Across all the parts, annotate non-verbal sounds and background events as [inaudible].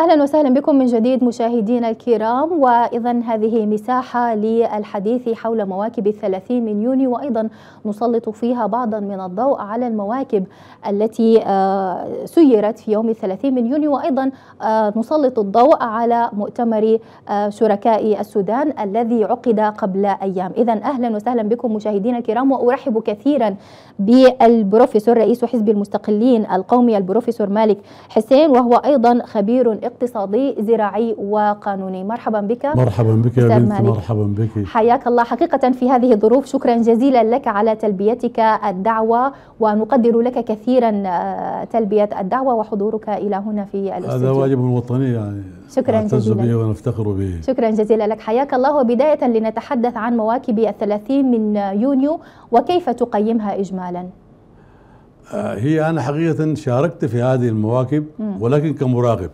اهلا وسهلا بكم من جديد مشاهدينا الكرام واذا هذه مساحه للحديث حول مواكب الثلاثين من يونيو وايضا نسلط فيها بعضا من الضوء على المواكب التي آه، سيرت في يوم الثلاثين من يونيو وايضا آه، نسلط الضوء على مؤتمر آه، شركاء السودان الذي عقد قبل ايام اذا اهلا وسهلا بكم مشاهدينا الكرام وارحب كثيرا بالبروفيسور رئيس حزب المستقلين القومي البروفيسور مالك حسين وهو ايضا خبير اقتصادي زراعي وقانوني مرحبا بك مرحبا بك يا بنت مرحبا بك حياك الله حقيقة في هذه الظروف شكرا جزيلا لك على تلبيتك الدعوة ونقدر لك كثيرا آه، تلبية الدعوة وحضورك إلى هنا في الاستوديو هذا واجب وطني يعني شكرا جزيلا به ونفتخر به شكرا جزيلا لك حياك الله وبداية لنتحدث عن مواكب الثلاثين من يونيو وكيف تقيمها إجمالا آه، هي انا حقيقه شاركت في هذه المواكب ولكن كمراقب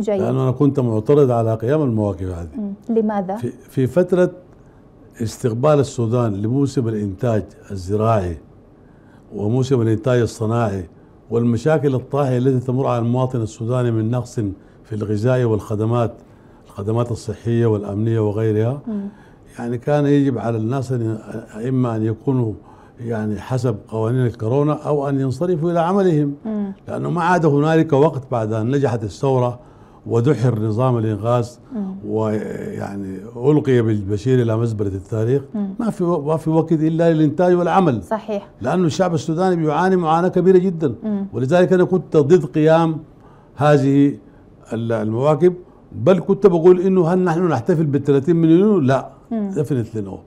جيد لانه انا كنت معترض على قيام المواكب هذه لماذا؟ في, في فتره استقبال السودان لموسم الانتاج الزراعي وموسم الانتاج الصناعي والمشاكل الطاحيه التي تمر على المواطن السوداني من نقص في الغذاء والخدمات الخدمات الصحيه والامنيه وغيرها يعني كان يجب على الناس اما ان يكونوا يعني حسب قوانين الكورونا او ان ينصرفوا الى عملهم مم. لانه ما عاد هنالك وقت بعد ان نجحت الثوره ودحر نظام الانغاز ويعني القي بالبشير الى مزبله التاريخ ما في ما في وقت الا للانتاج والعمل صحيح لانه الشعب السوداني بيعاني معاناه كبيره جدا مم. ولذلك انا كنت ضد قيام هذه المواكب بل كنت بقول انه هل نحن نحتفل بال 30 مليون؟ لا ديفنتلي نو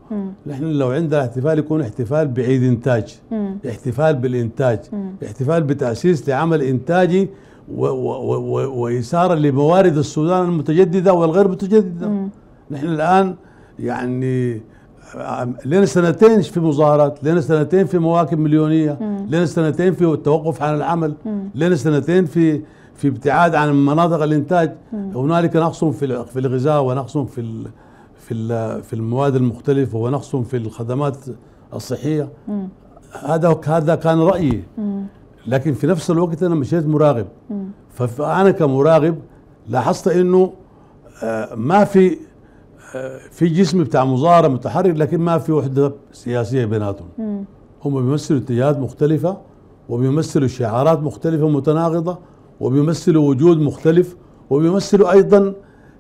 نحن لو عندنا احتفال يكون احتفال بعيد انتاج مم. احتفال بالانتاج مم. احتفال بتاسيس لعمل انتاجي واثاره لموارد السودان المتجدده والغير متجدده مم. نحن الان يعني لنا سنتين في مظاهرات لنا سنتين في مواكب مليونيه لنا سنتين في التوقف عن العمل لنا سنتين في في ابتعاد عن مناطق الانتاج هنالك نقص في في الغذاء ونقص في في في المواد المختلفه ونقص في الخدمات الصحيه هذا هذا كان رايي لكن في نفس الوقت انا مشيت مراقب فانا كمراقب لاحظت انه آه، ما في آه، في جسم بتاع مظاهره متحرك لكن ما في وحده سياسيه بيناتهم هم بيمثلوا اتجاهات مختلفه وبيمثلوا شعارات مختلفه متناقضه وبيمثلوا وجود مختلف وبيمثلوا ايضا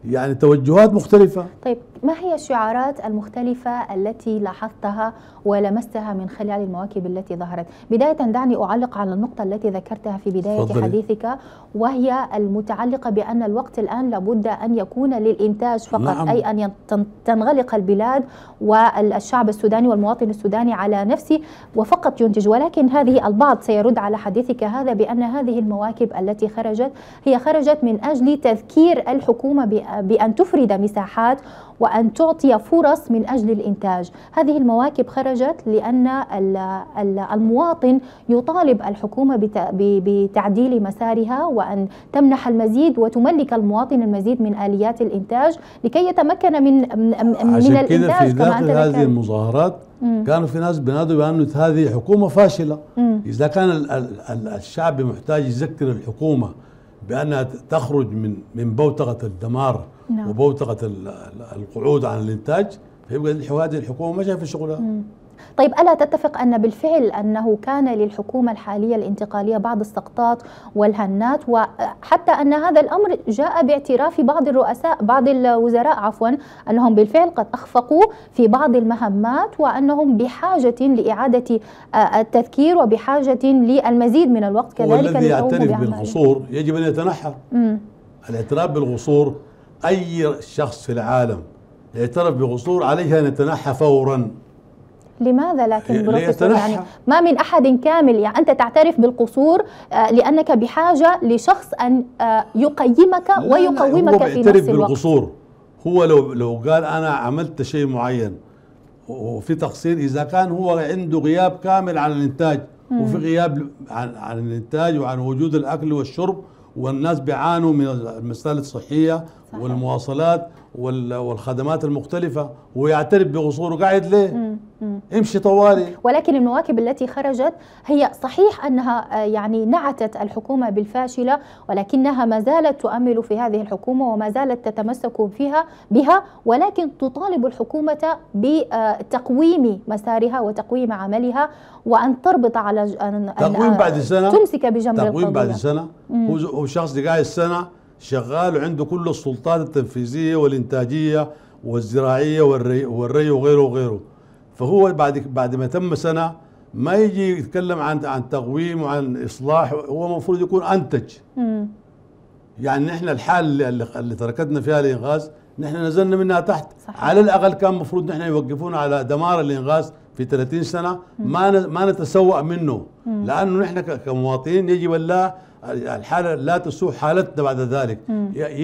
يعني توجهات مختلفه طيب ما هي الشعارات المختلفة التي لاحظتها ولمستها من خلال المواكب التي ظهرت بداية دعني أعلق على النقطة التي ذكرتها في بداية فضل. حديثك وهي المتعلقة بأن الوقت الآن لابد أن يكون للإنتاج فقط نعم. أي أن تنغلق البلاد والشعب السوداني والمواطن السوداني على نفسه وفقط ينتج ولكن هذه البعض سيرد على حديثك هذا بأن هذه المواكب التي خرجت هي خرجت من أجل تذكير الحكومة بأن تفرد مساحات وأن تعطي فرص من أجل الإنتاج هذه المواكب خرجت لأن المواطن يطالب الحكومة بتعديل مسارها وأن تمنح المزيد وتملك المواطن المزيد من آليات الإنتاج لكي يتمكن من من عشان في داخل هذه المظاهرات مم. كانوا في ناس بينادوا بأن هذه حكومة فاشلة مم. إذا كان الشعب محتاج يذكر الحكومة بأنها تخرج من من بوتقة الدمار نعم. وبوتقه القعود عن الانتاج فيبقى هذه الحكومه ما شايفه شغلها طيب ألا تتفق أن بالفعل أنه كان للحكومة الحالية الانتقالية بعض السقطات والهنات وحتى أن هذا الأمر جاء باعتراف بعض الرؤساء بعض الوزراء عفوا أنهم بالفعل قد أخفقوا في بعض المهمات وأنهم بحاجة لإعادة آه، التذكير وبحاجة للمزيد من الوقت كذلك والذي يعترف بالقصور يجب أن يتنحى الاعتراف بالقصور أي شخص في العالم يعترف بقصور عليه أن يتنحى فورا لماذا لكن بروفيسور يعني ما من أحد كامل يعني أنت تعترف بالقصور آه، لأنك بحاجة لشخص أن آه، يقيمك ويقومك في نفس الوقت بالقصور هو لو لو قال أنا عملت شيء معين وفي تقصير إذا كان هو عنده غياب كامل عن الإنتاج وفي غياب عن, عن الإنتاج وعن وجود الأكل والشرب والناس بيعانوا من المسائل الصحية والمواصلات والخدمات المختلفة ويعترف بقصوره قاعد ليه مم. امشي طوالي ولكن المواكب التي خرجت هي صحيح أنها آه، يعني نعتت الحكومة بالفاشلة ولكنها ما زالت تؤمل في هذه الحكومة وما زالت تتمسك فيها بها ولكن تطالب الحكومة بتقويم مسارها وتقويم عملها وأن تربط على أن تقويم بعد سنة تمسك بجمر تقويم القضية. بعد سنة هو شخص قاعد سنه شغال وعنده كل السلطات التنفيذيه والانتاجيه والزراعيه والري والري وغيره وغيره فهو بعد بعد ما تم سنه ما يجي يتكلم عن عن تقويم وعن اصلاح هو المفروض يكون انتج يعني نحن الحال اللي, اللي تركتنا فيها الانغاز نحن نزلنا منها تحت صحيح. على الاقل كان المفروض نحن يوقفونا على دمار الانغاز في 30 سنه ما ما نتسوأ منه مم. لانه نحن كمواطنين يجب ان لا الحاله لا تسوء حالتنا بعد ذلك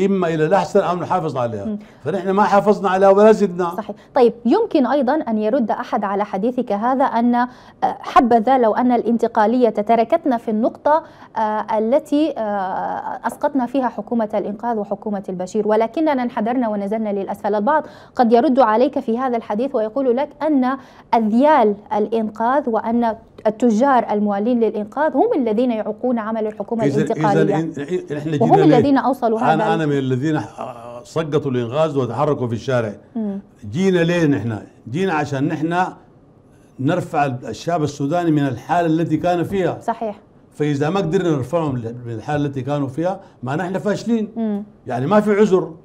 اما الى الاحسن او نحافظ عليها مم. فنحن ما حافظنا عليها ولا زدنا صحيح طيب يمكن ايضا ان يرد احد على حديثك هذا ان آه، حبذا لو ان الانتقاليه تركتنا في النقطه آه، التي آه، اسقطنا فيها حكومه الانقاذ وحكومه البشير ولكننا انحدرنا ونزلنا للاسفل البعض قد يرد عليك في هذا الحديث ويقول لك ان اذيال الانقاذ وان التجار الموالين للإنقاذ هم الذين يعوقون عمل الحكومة الانتقاليه وهم الذين أوصلوا هذا أنا, أنا من الذين سقطوا الإنغاز وتحركوا في الشارع مم. جينا ليه نحن جينا عشان نحن نرفع الشعب السوداني من الحالة التي كان فيها صحيح فإذا ما قدرنا نرفعهم من الحالة التي كانوا فيها ما نحن فاشلين مم. يعني ما في عذر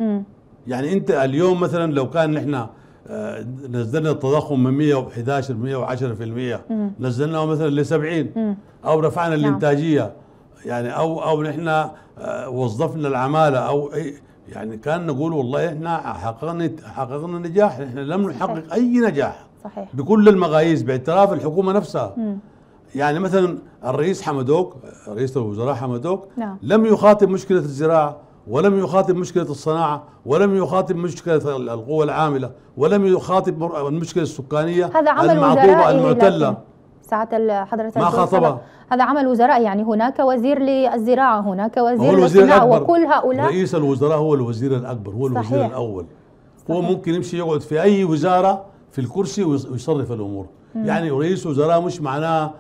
يعني أنت اليوم مثلا لو كان نحن آه، نزلنا التضخم من 111 110% نزلناه مثلا ل 70 او رفعنا نعم. الانتاجيه يعني او او نحن آه، وظفنا العماله او يعني كان نقول والله احنا حققنا حققنا نجاح احنا لم نحقق اي نجاح صحيح بكل المقاييس باعتراف الحكومه نفسها يعني مثلا الرئيس حمدوك رئيس الوزراء حمدوك نعم. لم يخاطب مشكله الزراعه ولم يخاطب مشكله الصناعه ولم يخاطب مشكله القوى العامله ولم يخاطب المشكله السكانيه هذا عمل المعطوبه المعتله ساعة حضرتك ما خاطبها هذا عمل وزراء يعني هناك وزير للزراعة هناك وزير للصناعة وكل هؤلاء رئيس الوزراء هو الوزير الأكبر هو الوزير صحيح. الأول صحيح. هو ممكن يمشي يقعد في أي وزارة في الكرسي ويصرف الأمور مم. يعني رئيس وزراء مش معناه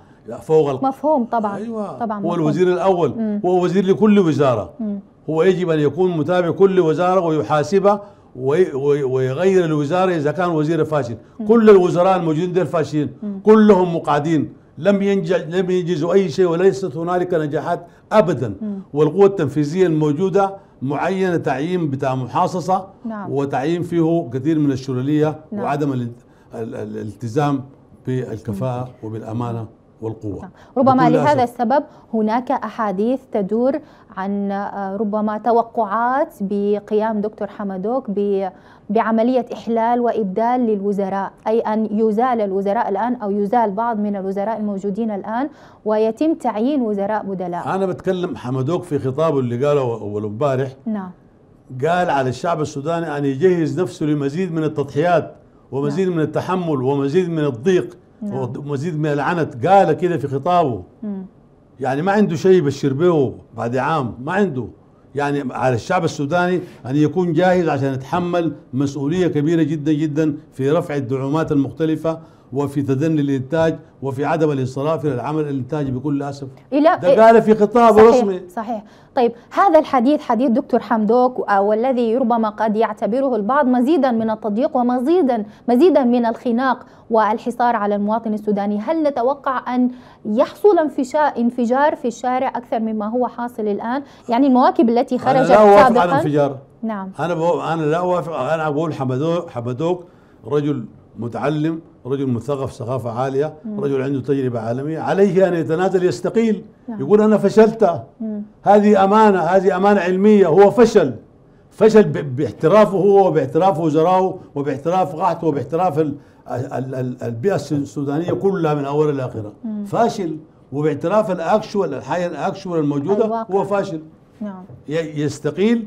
فوق مفهوم طبعا أيوة. طبعا هو مفهوم. الوزير الأول مم. هو وزير لكل وزارة مم. هو يجب أن يكون متابع كل وزارة ويحاسبها ويغير الوزاره اذا كان وزير فاشل كل الوزراء الموجودين دول فاشلين كلهم مقعدين لم ينجح لم ينجزوا اي شيء وليست هنالك نجاحات ابدا والقوه التنفيذيه الموجوده معينه تعيين بتاع محاصصه نعم. وتعيين فيه كثير من الشلليه نعم. وعدم الالتزام بالكفاءه وبالامانه والقوة نعم. ربما لهذا السبب هناك أحاديث تدور عن آه، ربما توقعات بقيام دكتور حمدوك بعملية إحلال وإبدال للوزراء أي أن يزال الوزراء الآن أو يزال بعض من الوزراء الموجودين الآن ويتم تعيين وزراء بدلاء أنا بتكلم حمدوك في خطابه اللي قاله أول امبارح نعم قال على الشعب السوداني أن يجهز نفسه لمزيد من التضحيات ومزيد نعم. من التحمل ومزيد من الضيق نعم. ومزيد من العنت قال كده في خطابه مم. يعني ما عنده شيء يبشر به بعد عام ما عنده يعني على الشعب السوداني أن يكون جاهز عشان يتحمل مسؤولية كبيرة جدا جدا في رفع الدعومات المختلفة وفي تدني الانتاج وفي عدم الانصراف الى العمل الانتاجي بكل اسف لا ده قال في خطاب رسمي صحيح طيب هذا الحديث حديث دكتور حمدوك آه، والذي ربما قد يعتبره البعض مزيدا من التضييق ومزيدا مزيدا من الخناق والحصار على المواطن السوداني هل نتوقع ان يحصل انفجار في الشارع اكثر مما هو حاصل الان يعني المواكب التي خرجت أنا لا سابقا على انفجار نعم انا انا لا اوافق انا اقول حمدوك حمدوك رجل متعلم رجل مثقف ثقافة عالية مم. رجل عنده تجربة عالمية عليه أن يتنازل يستقيل نعم. يقول أنا فشلت هذه أمانة هذه أمانة علمية هو فشل فشل باعترافه هو وباعتراف وزرائه وباعتراف قاعدته وباعتراف البيئة السودانية كلها من أول إلى آخرة فاشل وباعتراف الأكشوال الحياة الأكشوال الموجودة الواقع. هو فاشل نعم. يستقيل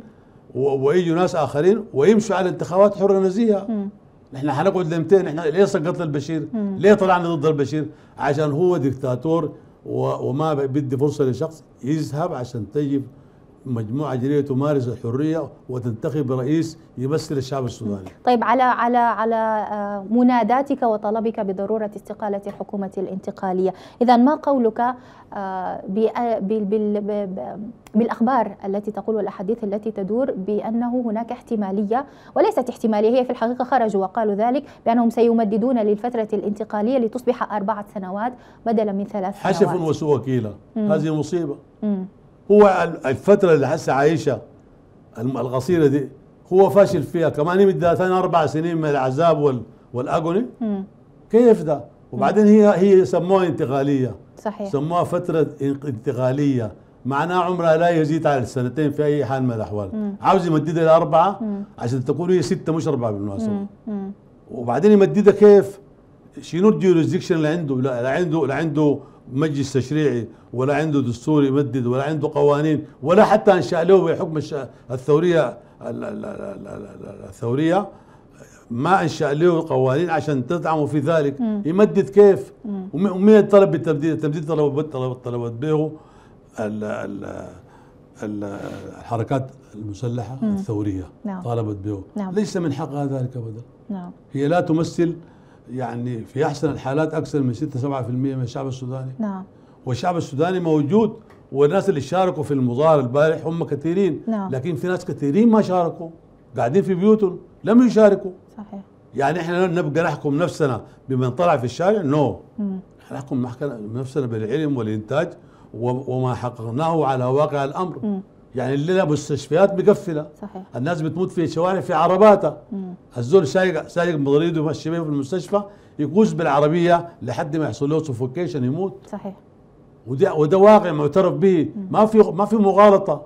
ويجوا ناس آخرين ويمشوا على انتخابات حرة نزيهة احنا هنقعد لمتين احنا ليه سقطنا البشير ليه طلعنا ضد البشير عشان هو دكتاتور وما بدي فرصه لشخص يذهب عشان تجي مجموعه جديده تمارس الحريه وتنتخب رئيس يمثل الشعب السوداني. طيب على على على آه، مناداتك وطلبك بضروره استقاله الحكومه الانتقاليه، اذا ما قولك آه، بالاخبار التي تقول والاحاديث التي تدور بانه هناك احتماليه وليست احتماليه هي في الحقيقه خرجوا وقالوا ذلك بانهم سيمددون للفتره الانتقاليه لتصبح اربعه سنوات بدلا من ثلاث سنوات. حشف وسوء وكيله، هذه مصيبه. مم. هو الفتره اللي هسه عايشها القصيره دي هو فاشل فيها كمان يمد ثاني اربع سنين من العذاب والاجوني كيف ده؟ وبعدين هي هي سموها انتقاليه صحيح سموها فتره انتقاليه معناها عمرها لا يزيد على السنتين في اي حال من الاحوال عاوز يمددها لاربعه عشان تكون هي سته مش اربعه بالمناسبه وبعدين يمددها كيف؟ شنو الجيوريزدكشن اللي عنده؟ لا عنده لا عنده مجلس تشريعي ولا عنده دستور يمدد ولا عنده قوانين ولا حتى انشا له بحكم الثوريه الثوريه ما انشا له قوانين عشان تدعمه في ذلك يمدد كيف ومين طلب بالتمديد التمديد طلبت طلبت به الحركات المسلحه الثوريه نعم. طالبت به نعم. ليس من حقها ذلك ابدا نعم. هي لا تمثل يعني في احسن الحالات اكثر من 6 7% من الشعب السوداني نعم والشعب السوداني موجود والناس اللي شاركوا في المظاهره البارح هم كثيرين نعم. لكن في ناس كثيرين ما شاركوا قاعدين في بيوتهم لم يشاركوا صحيح يعني احنا نبقى نحكم نفسنا بمن طلع في الشارع نو no. احنا نحكم نفسنا بالعلم والانتاج وما حققناه على واقع الامر مم. يعني الليله مستشفيات مقفله صحيح الناس بتموت في شوارع في عرباتها الزول سايق سايق مضريد ومشي بيه في المستشفى يقوز بالعربيه لحد ما يحصل له سوفوكيشن يموت صحيح وده وده واقع معترف به ما في ما في مغالطه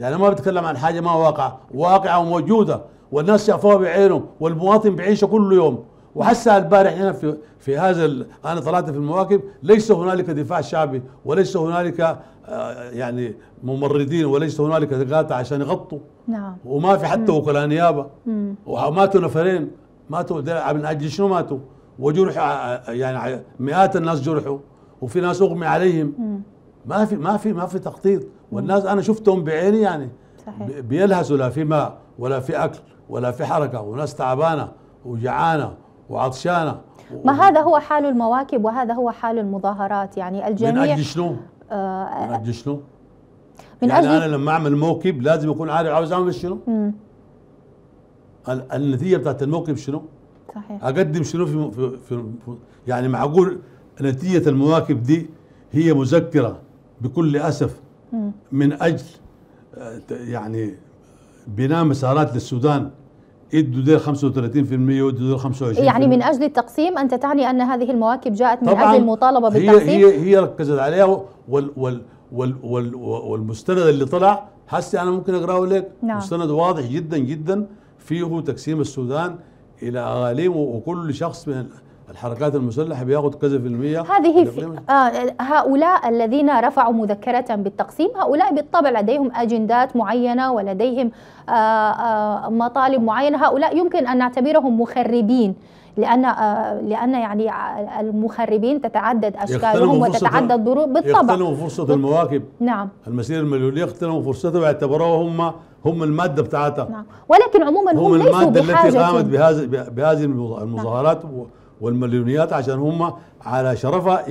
يعني ما بتكلم عن حاجه ما واقعه واقعه وموجوده والناس شافوها بعينهم والمواطن بيعيشها كل يوم وحسها البارح هنا في في هذا انا طلعت في المواكب ليس هنالك دفاع شعبي وليس هنالك آه، يعني ممرضين وليس هنالك ثقات عشان يغطوا نعم وما في حتى وكلاء نيابه وماتوا نفرين ماتوا من اجل شنو ماتوا وجرحوا آه، آه، يعني مئات الناس جرحوا وفي ناس اغمي عليهم ما في ما في ما في تخطيط والناس انا شفتهم بعيني يعني صحيح. بيلهسوا لا في ماء ولا في اكل ولا في حركه وناس تعبانه وجعانه وعطشانه ما هذا هو حال المواكب وهذا هو حال المظاهرات يعني الجميع من اجل شنو؟ آه من اجل شنو؟ من يعني أجل انا لما اعمل موكب لازم اكون عارف عاوز اعمل شنو؟ امم النتيجه بتاعت الموكب شنو؟ صحيح اقدم شنو في, في, في يعني معقول نتيجه المواكب دي هي مذكره بكل اسف مم. من اجل آه، يعني بناء مسارات للسودان ادوا دير 35% وادوا دير 25% يعني من اجل التقسيم انت تعني ان هذه المواكب جاءت من اجل المطالبه بالتقسيم هي هي هي ركزت عليها وال وال وال وال والمستند اللي طلع حسي انا ممكن اقراه لك نعم. مستند واضح جدا جدا فيه تقسيم السودان الى اقاليم وكل شخص من الحركات المسلحه بياخذ كذا في المية هذه في آه هؤلاء الذين رفعوا مذكره بالتقسيم هؤلاء بالطبع لديهم اجندات معينه ولديهم آه آه مطالب معينه هؤلاء يمكن ان نعتبرهم مخربين لان آه، لان يعني المخربين تتعدد اشكالهم وتتعدد بالطبع يغتنموا فرصه المواكب نعم المسير المليوني يغتنموا فرصته واعتبروها هم هم الماده بتاعتها نعم ولكن عموما هم, هم ليسوا بحاجه هم الماده التي قامت بهذه بهذه المظاهرات نعم. والمليونيات عشان هم على شرفها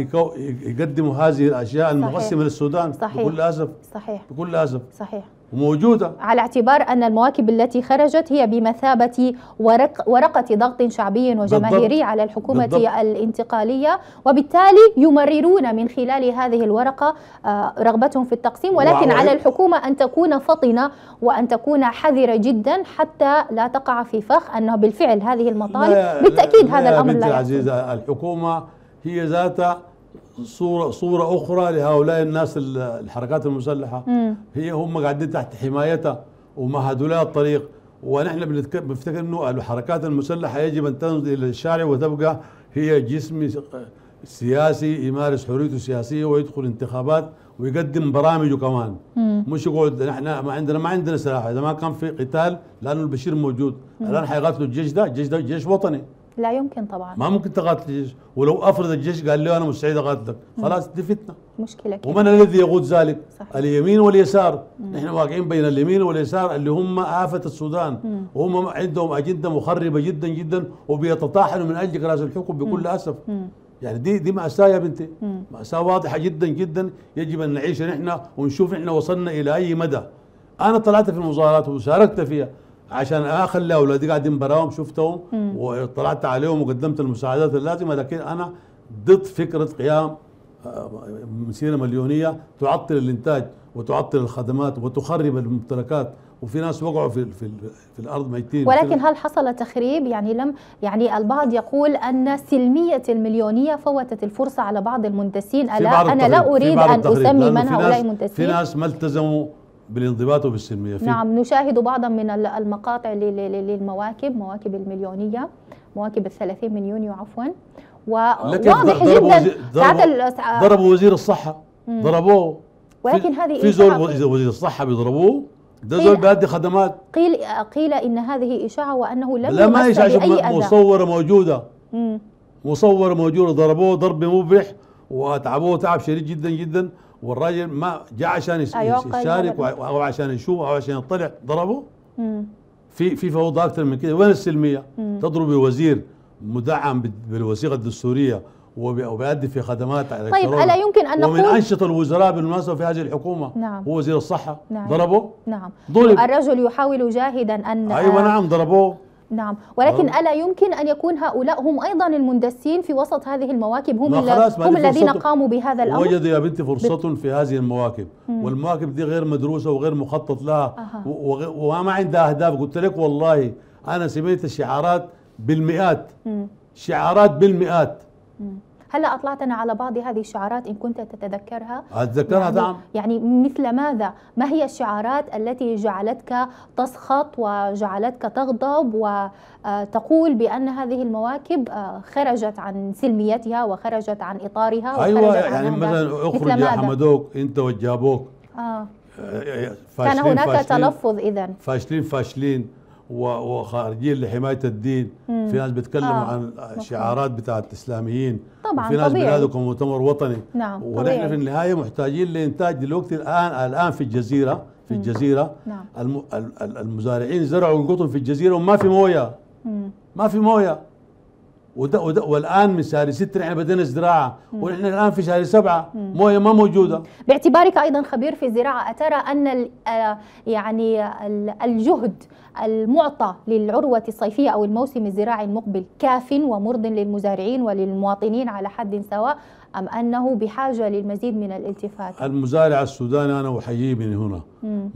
يقدموا هذه الاشياء المقسمه للسودان صحيح بكل اسف صحيح بكل اسف صحيح وموجودة على اعتبار أن المواكب التي خرجت هي بمثابة ورق ورقة ضغط شعبي وجماهيري بالضبط. على الحكومة بالضبط. الانتقالية وبالتالي يمررون من خلال هذه الورقة آه، رغبتهم في التقسيم ولكن على إيه؟ الحكومة أن تكون فطنة وأن تكون حذرة جدا حتى لا تقع في فخ أنه بالفعل هذه المطالب لا بالتأكيد لا هذا الأمر لا العزيزة الحكومة هي ذاتها صورة صورة أخرى لهؤلاء الناس الحركات المسلحة مم. هي هم قاعدين تحت حمايتها وما لها الطريق ونحن بنفتكر انه الحركات المسلحه يجب ان تنزل الى الشارع وتبقى هي جسم سياسي يمارس حريته السياسيه ويدخل انتخابات ويقدم برامجه كمان مم. مش يقعد نحن ما عندنا ما عندنا سلاح اذا ما كان في قتال لانه البشير موجود مم. الان حيقاتلوا الجيش ده الجيش ده جيش وطني لا يمكن طبعا ما ممكن تقاتل الجيش ولو افرض الجيش قال له انا مستعد اقاتلك خلاص دي فتنه مشكله كده. ومن الذي يقود ذلك؟ صح. اليمين واليسار مم. نحن واقعين بين اليمين واليسار اللي هم آفة السودان وهم عندهم أجندة مخربة جدا جدا وبيتطاحنوا من أجل كراسي الحكم بكل مم. أسف مم. يعني دي دي مأساة يا بنتي مم. مأساة واضحة جدا جدا يجب أن نعيشها نحن ونشوف نحن وصلنا إلى أي مدى أنا طلعت في المظاهرات وشاركت فيها عشان اخلي اولادي قاعدين براهم شفتهم وطلعت عليهم وقدمت المساعدات اللازمه لكن انا ضد فكره قيام آه، مسيره مليونيه تعطل الانتاج وتعطل الخدمات وتخرب الممتلكات وفي ناس وقعوا في في, في الارض ميتين ولكن هل حصل تخريب يعني لم يعني البعض يقول ان سلميه المليونيه فوتت الفرصه على بعض المنتسين الا انا لا اريد ان اسمي من هؤلاء المنتسين في ناس ما التزموا بالانضباط وبالسلمية نعم نشاهد بعضا من المقاطع للمواكب مواكب المليونية مواكب الثلاثين من يونيو عفوا وواضح جدا ضربوا, ضربوا وزير الصحة ضربوه ولكن هذه في زول وزير الصحة بيضربوه ده زول بيأدي خدمات قيل قيل ان هذه اشاعه وانه لم لا ما اشاعه اي مصوره موجوده مم. مصوره موجوده ضربوه ضرب مبرح واتعبوه تعب شديد جدا جدا والراجل ما جاء عشان أيوة، يشارك او عشان يشوف او عشان يطلع ضربه في في فوضى اكثر من كده وين السلميه؟ تضرب وزير مدعم بالوثيقه الدستوريه وبيؤدي في خدمات على طيب الا يمكن ان نقول ومن انشط الوزراء بالمناسبه في هذه الحكومه نعم هو وزير الصحه نعم ضربوه نعم ضرب الرجل يحاول جاهدا ان ايوه نعم ضربوه نعم ولكن ألا يمكن أن يكون هؤلاء هم أيضا المندسين في وسط هذه المواكب هم, هم الذين قاموا بهذا الأمر وجد يا بنتي فرصة في هذه المواكب والمواكب دي غير مدروسة وغير مخطط لها وما عندها أهداف قلت لك والله أنا سميت الشعارات بالمئات مم. شعارات بالمئات مم. هلا اطلعتنا على بعض هذه الشعارات ان كنت تتذكرها اتذكرها يعني نعم يعني مثل ماذا ما هي الشعارات التي جعلتك تسخط وجعلتك تغضب وتقول بان هذه المواكب خرجت عن سلميتها وخرجت عن اطارها وخرجت ايوه عن يعني مثلا اخرج يا حمدوك انت وجابوك آه. آه، كان هناك تلفظ اذا فاشلين فاشلين وخارجين لحمايه الدين مم. في ناس بيتكلموا آه. عن شعارات بتاعه الاسلاميين طبعا في ناس بينادوا مؤتمر وطني نعم ونحن في النهايه محتاجين لانتاج دلوقتي الان الان في الجزيره في مم. الجزيره نعم. الم... المزارعين زرعوا القطن في الجزيره وما في مويه مم. ما في مويه وده وده والان من شهر 6 نحن بدينا الزراعه ونحن الان في شهر 7 مويه ما موجوده باعتبارك ايضا خبير في الزراعه اترى ان آه، يعني الجهد المعطى للعروه الصيفيه او الموسم الزراعي المقبل كاف ومرض للمزارعين وللمواطنين على حد سواء ام انه بحاجه للمزيد من الالتفات المزارع السوداني انا احييه من هنا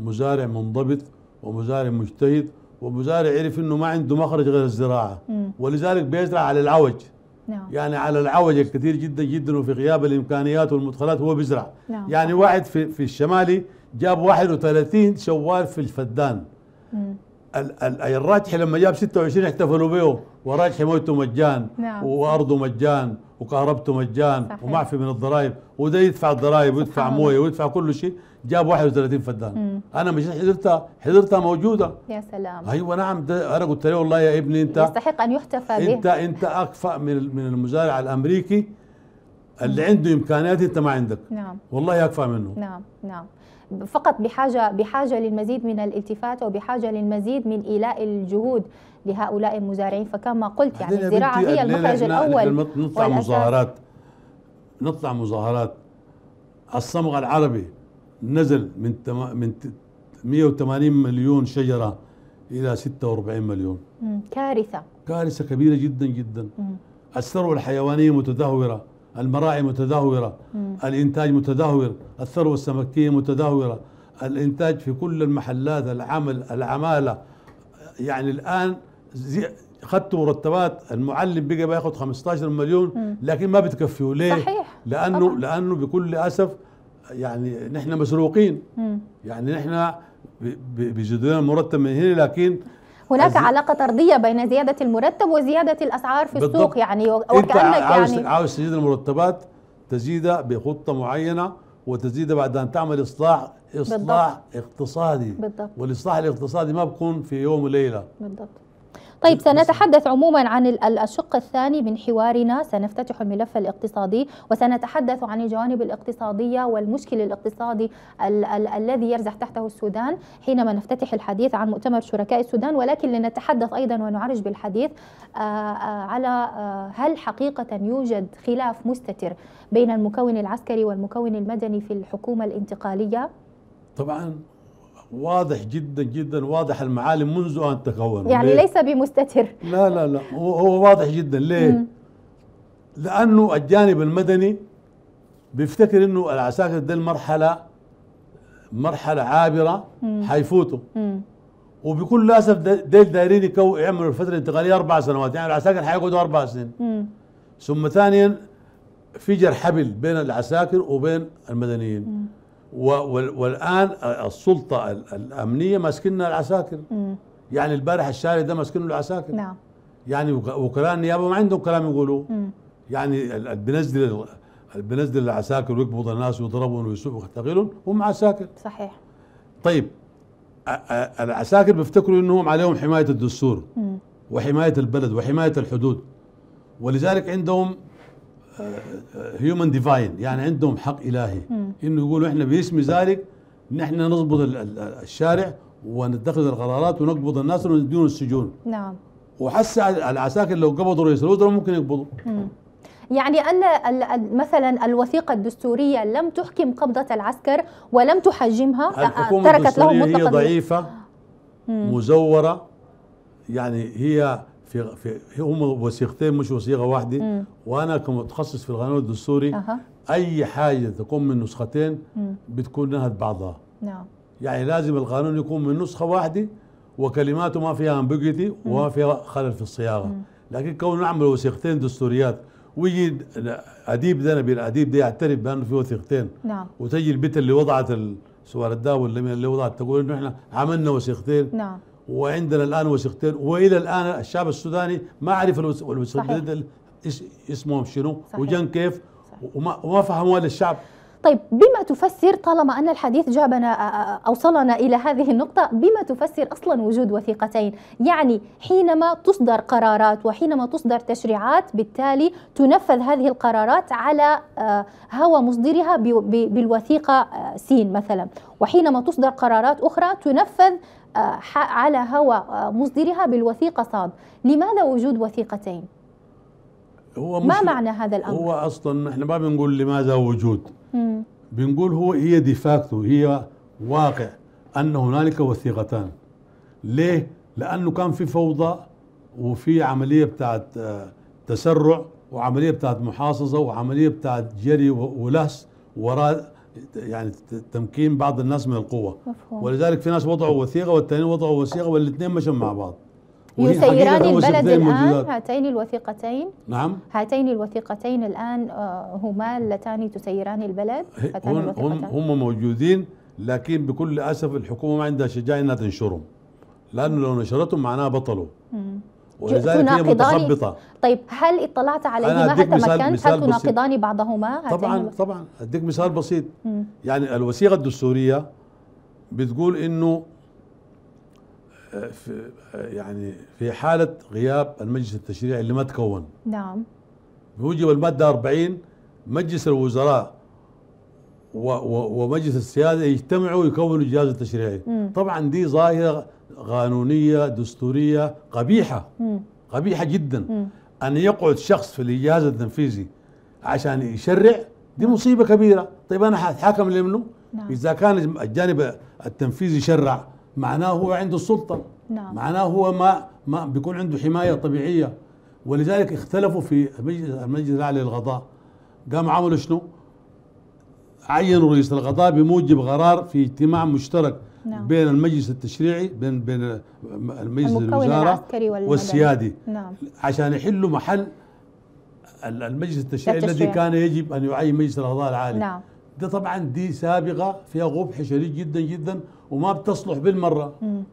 مزارع منضبط ومزارع مجتهد ومزارع عرف انه ما عنده مخرج غير الزراعه مم. ولذلك بيزرع على العوج نعم. يعني على العوج الكثير جدا جدا وفي غياب الامكانيات والمدخلات هو بيزرع نعم. يعني واحد في, في الشمالي جاب 31 شوال في الفدان ال الراجحي لما جاب 26 احتفلوا به وراجحي موته مجان نعم. وارضه مجان وكهربته مجان صحيح. ومعفي من الضرائب وده يدفع الضرائب ويدفع مويه ويدفع كل شيء جاب 31 فدان مم. انا مش حضرتها حضرتها موجوده يا سلام ايوه نعم انا قلت له والله يا ابني انت يستحق ان يحتفى به انت انت اكفأ من من المزارع الامريكي اللي عنده امكانيات انت ما عندك نعم والله اكفى منه نعم نعم فقط بحاجه بحاجه للمزيد من الالتفات وبحاجه للمزيد من ايلاء الجهود لهؤلاء المزارعين فكما قلت يعني الزراعه هي المخرج الاول نطلع مظاهرات نطلع مظاهرات الصمغ العربي نزل من من 180 مليون شجره الى 46 مليون كارثه كارثه كبيره جدا جدا الثروه الحيوانيه متدهوره المراعي متدهوره الانتاج متدهور الثروه السمكيه متدهوره الانتاج في كل المحلات العمل العماله يعني الان خدت مرتبات المعلم بقى بياخذ 15 مليون لكن ما بتكفيه ليه؟ صحيح لانه طبعا. لانه بكل اسف يعني نحن مسروقين يعني نحن بجدولنا المرتب من هنا لكن هناك علاقة طردية بين زيادة المرتب وزيادة الأسعار في بالضبط. السوق يعني وكأنك يعني عاوز يعني عاوز تزيد المرتبات تزيدها بخطة معينة وتزيدها بعد أن تعمل إصلاح إصلاح بالضبط. اقتصادي بالضبط. والإصلاح الاقتصادي ما بكون في يوم وليلة بالضبط طيب سنتحدث عموما عن الشق الثاني من حوارنا سنفتتح الملف الاقتصادي وسنتحدث عن الجوانب الاقتصادية والمشكل الاقتصادي ال ال الذي يرزح تحته السودان حينما نفتتح الحديث عن مؤتمر شركاء السودان ولكن لنتحدث أيضا ونعرج بالحديث آه، آه، على آه، هل حقيقة يوجد خلاف مستتر بين المكون العسكري والمكون المدني في الحكومة الانتقالية؟ طبعا واضح جدا جدا واضح المعالم منذ ان تكون يعني ليه؟ ليس بمستتر لا لا لا هو واضح جدا ليه؟ مم. لانه الجانب المدني بيفتكر انه العساكر دي المرحله مرحله عابره حيفوتوا وبكل اسف ديل دايرين يعملوا الفتره الانتقاليه اربع سنوات يعني العساكر حيقعدوا اربع سنين مم. ثم ثانيا في جر حبل بين العساكر وبين المدنيين مم. والان السلطه الامنيه ماسكين العساكر يعني البارح الشارع ده ماسكينه العساكر نعم يعني وكلاء النيابه ما عندهم كلام يقولوه يعني بنزل بنزل العساكر ويقبض الناس ويضربهم ويقتلهم هم عساكر صحيح طيب العساكر بيفتكروا انهم عليهم حمايه الدستور وحمايه البلد وحمايه الحدود ولذلك عندهم هيومن آه، ديفاين آه، يعني عندهم حق الهي مم. انه يقولوا احنا باسم ذلك نحن نضبط الشارع ونتخذ القرارات ونقبض الناس ونديهم السجون نعم وحس العساكر لو قبضوا رئيس الوزراء ممكن يقبضوا يعني أن مثلا الوثيقة الدستورية لم تحكم قبضة العسكر ولم تحجمها الحكومة تركت لهم هي ضعيفة مم. مزورة يعني هي في, في هم وثيقتين مش وثيقة واحدة مم. وأنا كمتخصص في القانون الدستوري أه. اي حاجه تكون من نسختين بتكون نهت بعضها نعم يعني لازم القانون يكون من نسخه واحده وكلماته ما فيها امبيجيتي وما فيها خلل في الصياغه مم. لكن كونه نعمل وثيقتين دستوريات ويجي اديب ده نبي الاديب ده يعترف بانه في وثيقتين نعم وتجي البت اللي وضعت سوار الداو اللي وضعت تقول انه احنا عملنا وثيقتين نعم وعندنا الان وثيقتين والى الان الشعب السوداني ما عرف الوثيقتين اسمهم شنو صحيح. وجن كيف وما, وما فهموها للشعب طيب بما تفسر طالما أن الحديث جابنا أوصلنا إلى هذه النقطة بما تفسر أصلا وجود وثيقتين يعني حينما تصدر قرارات وحينما تصدر تشريعات بالتالي تنفذ هذه القرارات على هوى مصدرها بالوثيقة سين مثلا وحينما تصدر قرارات أخرى تنفذ على هوى مصدرها بالوثيقة صاد لماذا وجود وثيقتين؟ هو ما معنى هذا الامر؟ هو اصلا احنا ما بنقول لماذا وجود مم. بنقول هو هي دي فاكتو هي واقع ان هنالك وثيقتان ليه؟ لانه كان في فوضى وفي عمليه بتاعت آه، تسرع وعمليه بتاعت محاصصه وعمليه بتاعت جري ولهس وراء يعني تمكين بعض الناس من القوه مفهوم. ولذلك في ناس وضعوا وثيقه والثانيين وضعوا وثيقه والاثنين مشوا مع بعض يسيران البلد الآن هاتين الوثيقتين نعم هاتين الوثيقتين الآن آه، هما اللتان تسيران البلد هاتان هم, الوثيقتين. هم موجودين لكن بكل أسف الحكومة ما عندها شجاعة أنها تنشرهم لأنه لو نشرتهم معناها بطلوا ولذلك هي متخبطه طيب هل اطلعت على هل تمكنت هل تناقضان بعضهما طبعا طبعا اديك مثال بسيط مم. يعني الوثيقه الدستوريه بتقول انه في يعني في حاله غياب المجلس التشريعي اللي ما تكون نعم بوجب الماده 40 مجلس الوزراء و و ومجلس السياده يجتمعوا ويكونوا الجهاز التشريعي مم. طبعا دي ظاهره قانونيه دستوريه قبيحه مم. قبيحه جدا مم. ان يقعد شخص في الجهاز التنفيذي عشان يشرع دي مصيبه كبيره طيب انا هتحاكم لمنه نعم. اذا كان الجانب التنفيذي شرع معناه هو عنده السلطه نعم. معناه هو ما ما بيكون عنده حمايه طبيعيه ولذلك اختلفوا في المجلس المجلس الاعلى للقضاء قام عملوا شنو؟ عينوا رئيس القضاء بموجب قرار في اجتماع مشترك نعم. بين المجلس التشريعي بين بين المجلس الوزاره والسيادي نعم. عشان يحلوا محل المجلس التشريعي الذي كان يجب ان يعين مجلس القضاء العالي نعم. ده طبعا دي سابقه فيها غبح شديد جدا جدا وما بتصلح بالمره مم.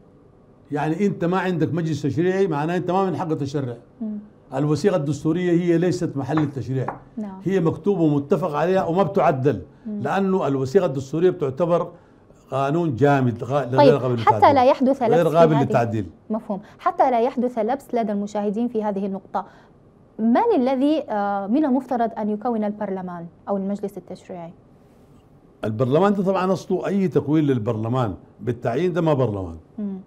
يعني انت ما عندك مجلس تشريعي معناه انت ما من حقك تشرع الوثيقه الدستوريه هي ليست محل التشريع نعم. هي مكتوبه ومتفق عليها وما بتعدل مم. لانه الوثيقه الدستوريه بتعتبر قانون جامد غير طيب قابل للتعديل حتى لا يحدث لبس غير قابل للتعديل مفهوم حتى لا يحدث لبس لدى المشاهدين في هذه النقطه من الذي آه، من المفترض ان يكون البرلمان او المجلس التشريعي البرلمان ده طبعا اصله اي تكوين للبرلمان بالتعيين ده ما برلمان مم.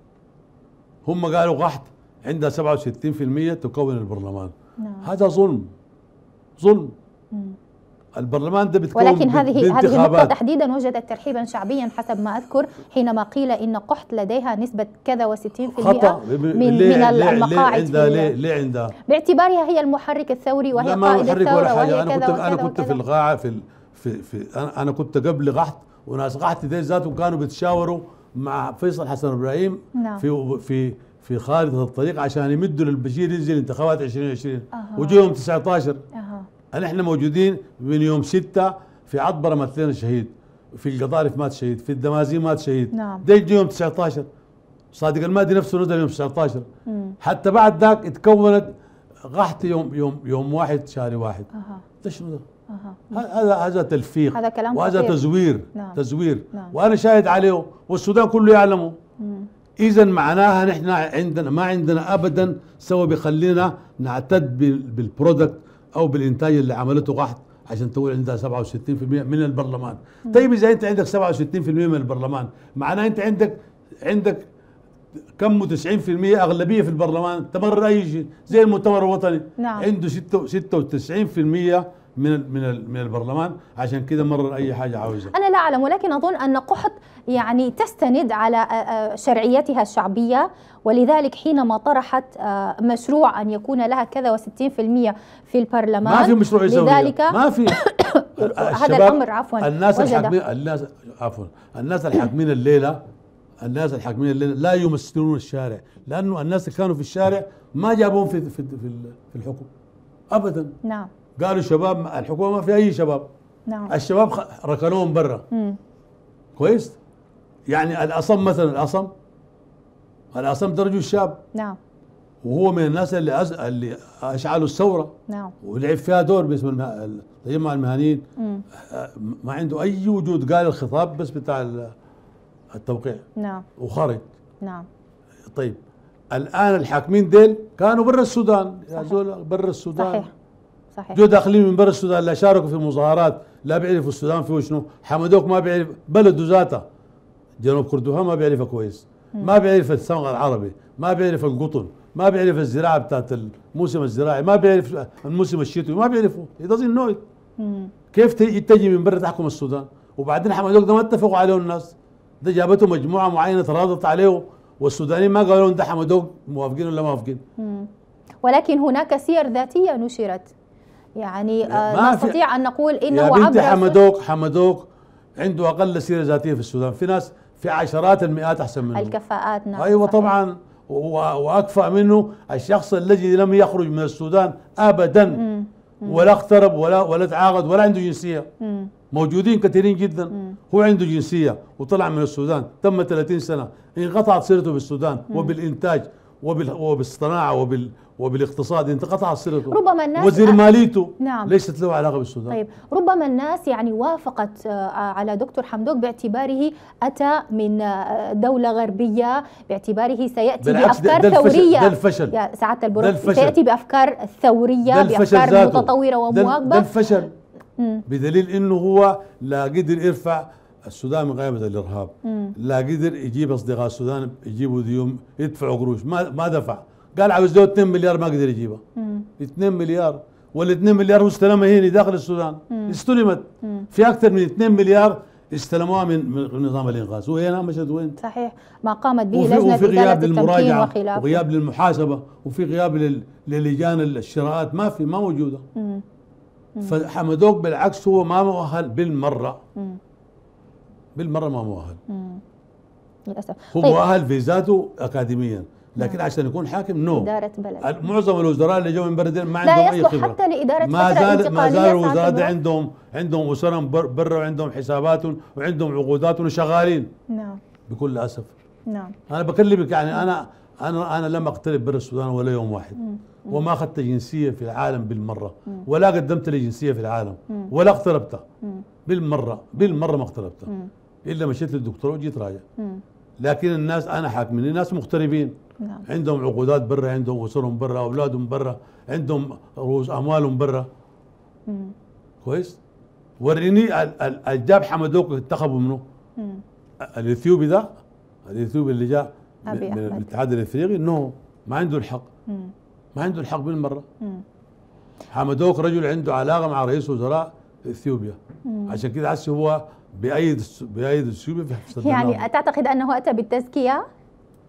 هم قالوا قحط عندها 67% تكون البرلمان نعم. هذا ظلم ظلم مم. البرلمان ده بتكون ولكن هذه هذه النقطة تحديدا وجدت ترحيبا شعبيا حسب ما أذكر حينما قيل إن قحط لديها نسبة كذا و60% خطأ من, ليه من ليه المقاعد ليه عندها ليه, ليه عندها باعتبارها هي المحرك الثوري وهي قائد الثورة ولا حاجة وهي أنا كنت وكذا أنا كنت وكذا في القاعة في في, في انا انا كنت قبل غحت وناس غحت دي ذاتهم كانوا بيتشاوروا مع فيصل حسن ابراهيم نعم. في في في خارطه الطريق عشان يمدوا للبشير ينزل انتخابات 2020 أه. وجو يوم 19 أه. احنا موجودين من يوم 6 في عطبره مات لنا شهيد في القطارف مات شهيد في الدمازين مات شهيد نعم ده يوم 19 صادق المادي نفسه نزل يوم 19 مم. حتى بعد ذاك اتكونت غحت يوم يوم يوم واحد شهر واحد أه. ده شنو ده؟ هذا هذا تلفيق هذا كلام وهذا كثير. تزوير نعم. تزوير نعم. وانا شاهد عليه والسودان كله يعلمه اذا معناها نحن عندنا ما عندنا ابدا سوى بيخلينا نعتد بالبرودكت او بالانتاج اللي عملته واحد عشان تقول عندها 67% من البرلمان مم. طيب اذا انت عندك 67% من البرلمان معناها انت عندك عندك كم 90% اغلبيه في البرلمان تمر اي شيء زي المؤتمر الوطني نعم. عنده 96% من من من البرلمان عشان كذا مرر اي حاجه عاوزها انا لا اعلم ولكن اظن ان قحط يعني تستند على آه، آه، شرعيتها الشعبيه ولذلك حينما طرحت آه، مشروع ان يكون لها كذا و60% في البرلمان ما في مشروع يسوي لذلك ما في [coughs] هذا الامر عفوا الناس الحاكمين الناس عفوا الناس الحاكمين الليله الناس الحاكمين الليله لا يمثلون الشارع لانه الناس اللي كانوا في الشارع ما جابوهم في في في الحكم ابدا نعم قالوا الشباب الحكومه ما فيها اي شباب نعم الشباب ركنوهم برا كويس يعني الاصم مثلا الاصم الاصم درجه الشاب نعم وهو من الناس اللي أز... اللي اشعلوا الثوره نعم ولعب فيها دور باسم المه... تجمع المهنيين ما عنده اي وجود قال الخطاب بس بتاع التوقيع نعم وخرج نعم طيب الان الحاكمين ديل كانوا برا السودان يا زول برا السودان صحيح صحيح جو داخلين من برا السودان لا شاركوا في مظاهرات لا بيعرفوا السودان فيه شنو حمدوك ما بيعرف بلده ذاته جنوب كردوها ما بيعرفها كويس ما بيعرف الصنع العربي ما بيعرف القطن ما بيعرف الزراعه بتاعت الموسم الزراعي ما بيعرف الموسم الشتوي ما بيعرفه دازنت نو كيف تجي من برا تحكم السودان وبعدين حمدوك ده ما اتفقوا عليه الناس ده جابته مجموعه معينه تراضت عليه والسودانيين ما قالوا ده حمدوك موافقين ولا موافقين ولكن هناك سير ذاتيه نشرت يعني آه نستطيع ان نقول انه يا بنت حمدوق حمدوق عنده اقل سيره ذاتيه في السودان في ناس في عشرات المئات احسن منه الكفاءات نعم ايوه طبعا واكفأ منه الشخص الذي لم يخرج من السودان ابدا مم. مم. ولا اقترب ولا ولا تعاقد ولا عنده جنسيه مم. موجودين كثيرين جدا مم. هو عنده جنسيه وطلع من السودان تم 30 سنه انقطعت سيرته بالسودان مم. وبالانتاج وبالصناعه وبال وبالاقتصاد انت قطع السلك ربما الناس وزير ماليته نعم ليست له علاقه بالسودان طيب ربما الناس يعني وافقت على دكتور حمدوك باعتباره اتى من دوله غربيه باعتباره سياتي بافكار ده ثوريه ده الفشل يا سعاده البرو سياتي بافكار ثوريه بافكار متطوره ومواكبه ده الفشل بدليل انه هو لا قدر يرفع السودان من قائمه الارهاب مم. لا قدر يجيب اصدقاء السودان يجيبوا ديوم يدفعوا قروش ما ما دفع قال عاوز 2 مليار ما قدر يجيبها 2 مليار وال 2 مليار واستلمها هنا داخل السودان مم. استلمت مم. في اكثر من 2 مليار استلموها من من نظام الانقاذ وهي هنا مشت وين؟ صحيح ما قامت به لجنه وفي غياب للمراجعه وخلافه. وغياب للمحاسبه وفي غياب للجان الشراءات ما في ما موجوده مم. مم. فحمدوك بالعكس هو ما مؤهل بالمره مم. بالمره ما مؤهل للاسف هو طيب. مؤهل في ذاته اكاديميا لكن مم. عشان يكون حاكم نو إدارة بلد معظم الوزراء اللي جو من بردين ما عندهم لا يصلح أي خبرة. حتى لإدارة ما زال ما زال الوزراء عندهم عندهم أسرهم برا وعندهم حساباتهم وعندهم عقوداتهم وشغالين نعم بكل أسف نعم أنا بكلمك يعني أنا أنا أنا لم أقترب برا السودان ولا يوم واحد مم. وما أخذت جنسية في العالم بالمرة مم. ولا قدمت لي جنسية في العالم ولا اقتربتها بالمرة بالمرة ما اقتربتها الا مشيت للدكتور وجيت راجع لكن الناس انا حاكمني ناس مغتربين نعم. عندهم عقودات برا عندهم اسرهم برا اولادهم برا عندهم رؤوس اموالهم برا كويس وريني الجاب حمدوك انتخبوا منه الاثيوبي ده الاثيوبي اللي جاء من الاتحاد الافريقي انه ما عنده الحق ما عنده الحق بالمره حمدوك رجل عنده علاقه مع رئيس وزراء اثيوبيا عشان كده حس هو بايد بايد السيوبي في حفظ يعني تعتقد انه اتى بالتزكيه؟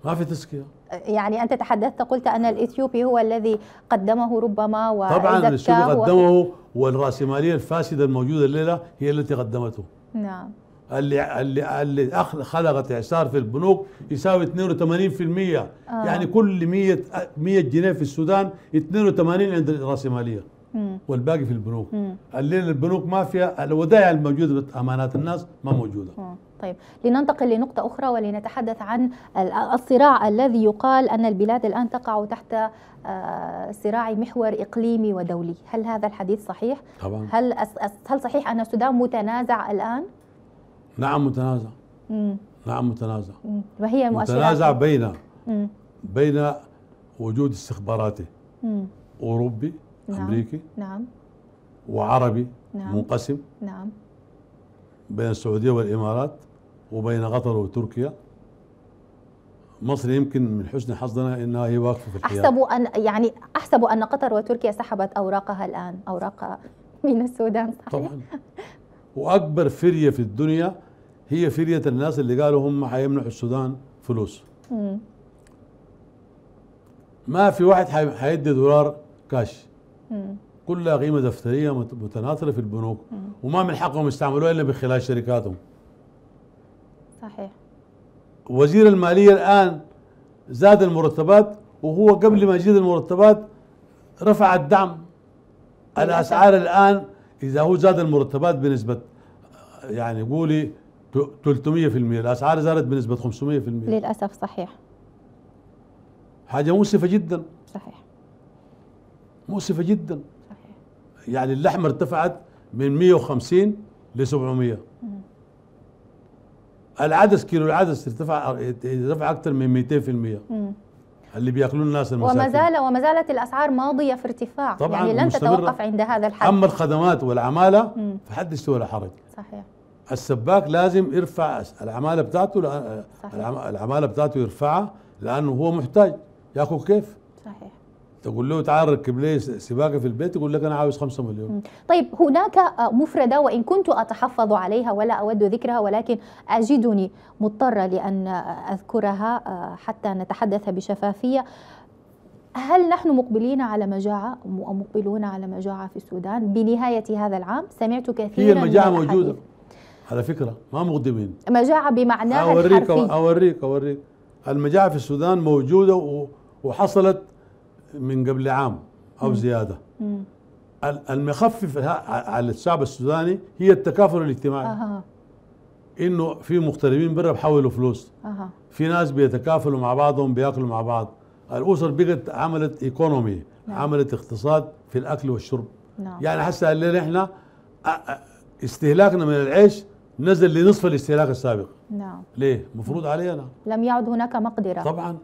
ما في تزكيه يعني انت تحدثت قلت ان الاثيوبي هو الذي قدمه ربما و طبعا الاثيوبي قدمه والراسماليه الفاسده الموجوده الليله هي التي قدمته نعم اللي اللي اللي خلقت اعصار في البنوك يساوي 82% آه. يعني كل 100 100 جنيه في السودان 82 عند الراسماليه والباقي في البنوك اللي البنوك ما فيها الودائع الموجوده امانات الناس ما موجوده مم. طيب لننتقل لنقطة أخرى ولنتحدث عن الصراع الذي يقال أن البلاد الآن تقع تحت آه، صراع محور إقليمي ودولي هل هذا الحديث صحيح؟ طبعا هل, هل صحيح أن السودان متنازع الآن؟ نعم متنازع مم. نعم متنازع مم. وهي المؤشرات متنازع بين مم. بين وجود استخباراتي مم. أوروبي نعم امريكي نعم وعربي نعم منقسم نعم بين السعوديه والامارات وبين قطر وتركيا مصر يمكن من حسن حظنا انها هي واقفه في الحياه احسب ان يعني احسب ان قطر وتركيا سحبت اوراقها الان اوراق من السودان صحيح طبعا واكبر فريه في الدنيا هي فريه الناس اللي قالوا هم حيمنحوا السودان فلوس مم. ما في واحد حيدي دولار كاش كلها قيمه دفتريه متناثره في البنوك وما من حقهم يستعملوها الا من خلال شركاتهم صحيح وزير الماليه الان زاد المرتبات وهو قبل ما يزيد المرتبات رفع الدعم الاسعار الان اذا هو زاد المرتبات بنسبه يعني قولي 300% الاسعار زادت بنسبه 500% للاسف صحيح حاجه مؤسفه جدا صحيح مؤسفه جدا صحيح. يعني اللحمه ارتفعت من 150 ل 700 العدس كيلو العدس ارتفع ارتفع اكثر من 200% مم. اللي بياكلون الناس المساكين وما زال وما زالت الاسعار ماضيه في ارتفاع طبعا يعني لن تتوقف عند هذا الحد اما الخدمات والعماله فحد يستوي لها حرج صحيح السباك لازم يرفع العماله بتاعته صحيح. العماله بتاعته يرفعها لانه هو محتاج ياكل كيف صحيح تقول له تعال ركب لي سباقه في البيت يقول لك انا عاوز 5 مليون طيب هناك مفرده وان كنت اتحفظ عليها ولا اود ذكرها ولكن اجدني مضطره لان اذكرها آه، حتى نتحدث بشفافيه هل نحن مقبلين على مجاعة ومقبلون على مجاعة في السودان بنهاية هذا العام سمعت كثيرا هي المجاعة موجودة على فكرة ما مقدمين مجاعة بمعناها أوريك الحرفي أوريك أوريك المجاعة في السودان موجودة وحصلت من قبل عام او زياده المخفف على الشعب السوداني هي التكافل الاجتماعي أه. انه في مغتربين برا بحولوا فلوس أه. في ناس بيتكافلوا مع بعضهم بياكلوا مع بعض الاسر بقت عملت ايكونومي نعم. عملت اقتصاد في الاكل والشرب نعم. يعني هسه اللي احنا استهلاكنا من العيش نزل لنصف الاستهلاك السابق نعم ليه؟ مفروض علينا لم يعد هناك مقدره طبعا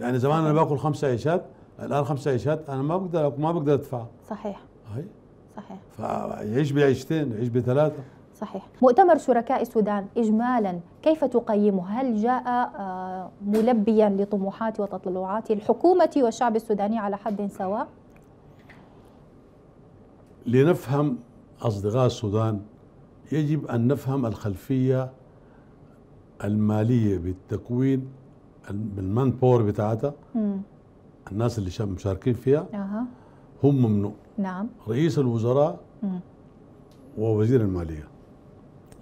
يعني زمان انا باكل خمسة عيشات الان خمسة عيشات انا ما بقدر ما بقدر ادفع صحيح هي. صحيح فيعيش بعيشتين يعيش بثلاثه صحيح مؤتمر شركاء السودان إجمالا كيف تقيمه هل جاء آه، ملبيا لطموحات وتطلعات الحكومة والشعب السوداني على حد سواء لنفهم أصدقاء السودان يجب أن نفهم الخلفية المالية بالتكوين بالمان باور بتاعتها الناس اللي مشاركين فيها أه. هم ممنوع نعم رئيس الوزراء مم. ووزير الماليه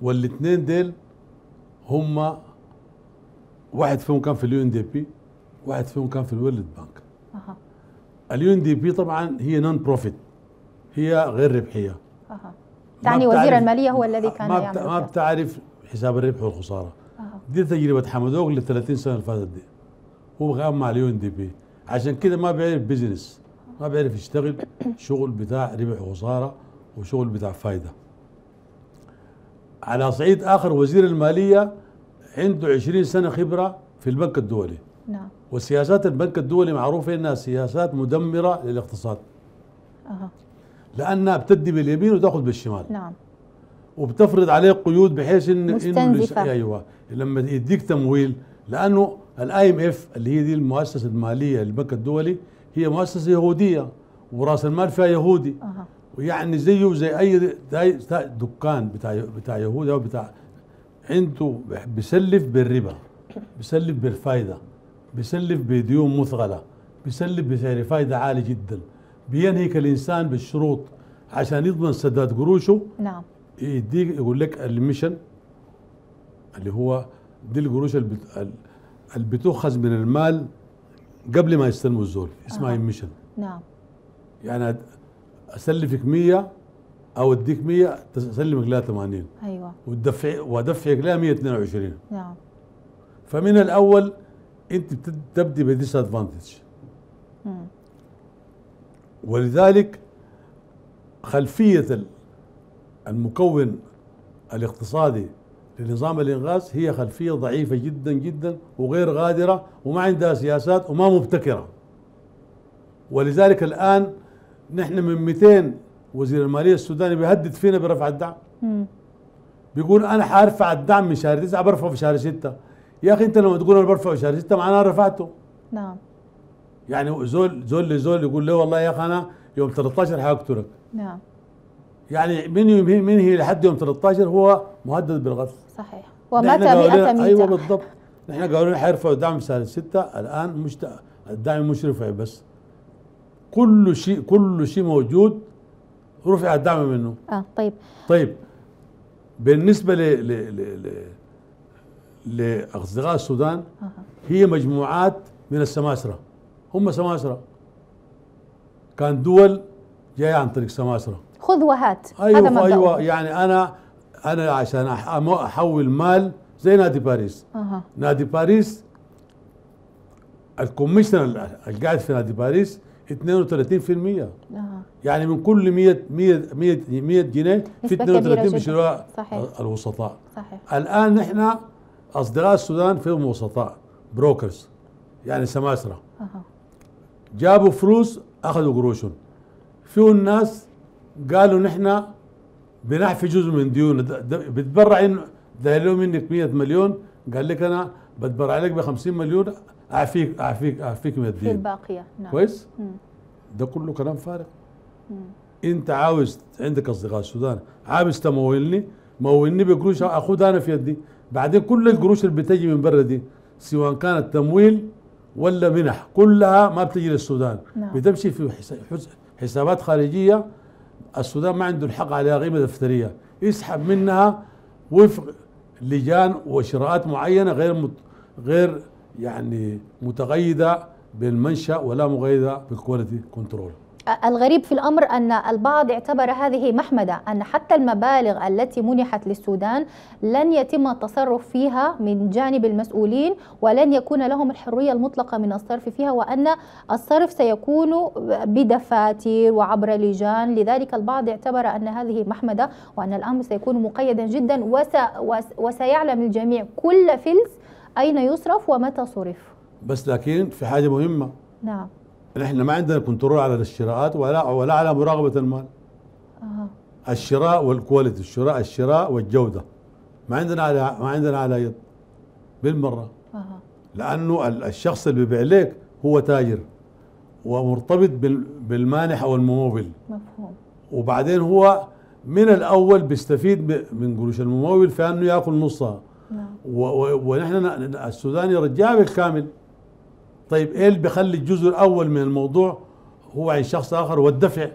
والاثنين ديل هم واحد فيهم كان في اليو ان دي بي واحد فيهم كان في الولد بانك أه. اليو ان دي بي طبعا هي نون بروفيت هي غير ربحيه أه. يعني وزير الماليه هو الذي كان ما, يعمل ما بتعرف حساب الربح والخساره دي تجربة حمدوق ل 30 سنة اللي فاتت دي هو قام مع اليو ان دي بي عشان كده ما بيعرف بيزنس ما بيعرف يشتغل [coughs] شغل بتاع ربح وخسارة وشغل بتاع فايدة على صعيد آخر وزير المالية عنده 20 سنة خبرة في البنك الدولي نعم وسياسات البنك الدولي معروفة انها سياسات مدمرة للاقتصاد أه. لانها بتدي باليمين وتاخذ بالشمال نعم وبتفرض عليه قيود بحيث ان مستنزفة. انه ايوه لما يديك تمويل لانه الاي ام اف اللي هي دي المؤسسه الماليه للبنك الدولي هي مؤسسه يهوديه وراس المال فيها يهودي أه. ويعني زيه زي اي دكان بتاع بتاع يهودي او بتاع عنده بيسلف بالربا بيسلف بالفايده بيسلف بديون مثغله بيسلف بسعر فايده عالي جدا بينهك الانسان بالشروط عشان يضمن سداد قروشه نعم يديك إيه، يقول لك الميشن اللي هو دي القروش اللي بتؤخذ من المال قبل ما يستلموا الزول اسمها آه. ميشن نعم يعني اسلفك 100 او اديك 100 تسلمك لها 80 ايوه وتدفع وادفعك لها 122 نعم فمن الاول انت بتبدي بديس ادفانتج ولذلك خلفيه المكون الاقتصادي لنظام الانغاز هي خلفيه ضعيفه جدا جدا وغير غادره وما عندها سياسات وما مبتكره ولذلك الان نحن من 200 وزير الماليه السوداني بيهدد فينا برفع الدعم بيقول انا حارفع الدعم من شهر 9 برفعه في شهر 6 يا اخي انت لما تقول انا برفعه في شهر 6 معناها رفعته نعم يعني زول زول لزول يقول له والله يا اخي انا يوم 13 حاقتلك نعم يعني من من هي لحد يوم 13 هو مهدد بالغزو صحيح ومتى 100 متر ايوه بالضبط نحن قالوا لنا حيرفعوا دعم سهل ستة الان مش الدعم مش رفع بس كل شيء كل شيء موجود رفع الدعم منه اه طيب طيب بالنسبه ل ل ل ل لاصدقاء السودان آه. هي مجموعات من السماسره هم سماسره كان دول جايه عن طريق سماسره خذ وهات أيوة هذا أيوة, أيوه. يعني أنا أنا عشان أحول مال زي نادي باريس أه. نادي باريس الكوميشنر القاعد في نادي باريس 32% آه. يعني من كل 100 100 100 100 جنيه في 32 بيشتروها الوسطاء صحيح الان نحن اصدقاء السودان فيهم وسطاء بروكرز يعني سماسره آه. جابوا فلوس اخذوا قروشهم فيهم الناس قالوا نحن بنحفي جزء من ديون بتبرع انه ده له منك 100 مليون قال لك انا بتبرع لك ب 50 مليون اعفيك اعفيك اعفيك من الدين الباقيه نعم كويس؟ ده كله كلام فارغ انت عاوز عندك اصدقاء السودان عاوز تمولني مولني بقروش اخذها انا في يدي بعدين كل القروش اللي بتجي من برا دي سواء كانت تمويل ولا منح كلها ما بتجي للسودان نعم. بتمشي في حسابات خارجيه السودان ما عنده الحق على قيمة دفترية يسحب منها وفق لجان وشراءات معينة غير مت... غير يعني متقيدة بالمنشأ ولا مقيدة بالكواليتي كنترول الغريب في الأمر أن البعض اعتبر هذه محمدة أن حتى المبالغ التي منحت للسودان لن يتم التصرف فيها من جانب المسؤولين ولن يكون لهم الحرية المطلقة من الصرف فيها وأن الصرف سيكون بدفاتر وعبر لجان لذلك البعض اعتبر أن هذه محمدة وأن الأمر سيكون مقيدا جدا وسيعلم الجميع كل فلس أين يصرف ومتى صرف بس لكن في حاجة مهمة نعم نحن ما عندنا كنترول على الشراءات ولا ولا على مراقبه المال آه. الشراء والكواليتي الشراء الشراء والجوده ما عندنا على ما عندنا على يد بالمره آه. لانه الشخص اللي بيبيع لك هو تاجر ومرتبط بالمانح او الممول مفهوم وبعدين هو من الاول بيستفيد من قروش الممول في انه ياكل نصها نعم ونحن السوداني رجاه بالكامل طيب ايه اللي بيخلي الجزء الاول من الموضوع هو عن شخص اخر والدفع